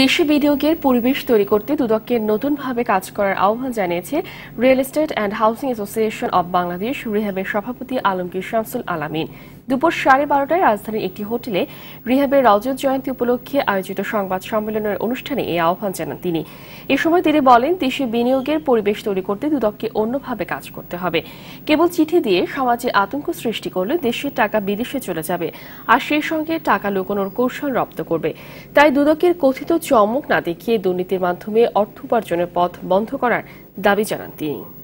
দেশি বিনিয়োগের পরিবেশ তৈরি করতে দুদককে নতুনভাবে কাজ করার আহ্বান জানিয়েছে real estate and housing association of Bangladesh রিহাবের সভাপতি আলমগীর শামসুল আলামিন দুপুর সাড়ে বারোটায় রাজধানীর একটি হোটেলে রিহাবের রজত জয়ন্তী উপলক্ষে আয়োজিত সংবাদ সম্মেলনের অনুষ্ঠানে এই আহ্বান জানান তিনি এ সময় তিনি বলেন দেশে বিনিয়োগের পরিবেশ তৈরি করতে দুদককে অন্যভাবে কাজ করতে হবে কেবল চিঠি দিয়ে সমাজে আতঙ্ক সৃষ্টি করলে দেশের টাকা বিদেশে চলে যাবে আর সেই সঙ্গে টাকা লুকোনোর কৌশল রপ্ত করবে তাই দুদকের কথিত চমক না দেখিয়ে দুর্নীতির মাধ্যমে অর্থ উপার্জনের পথ বন্ধ করার দাবি জানান তিনি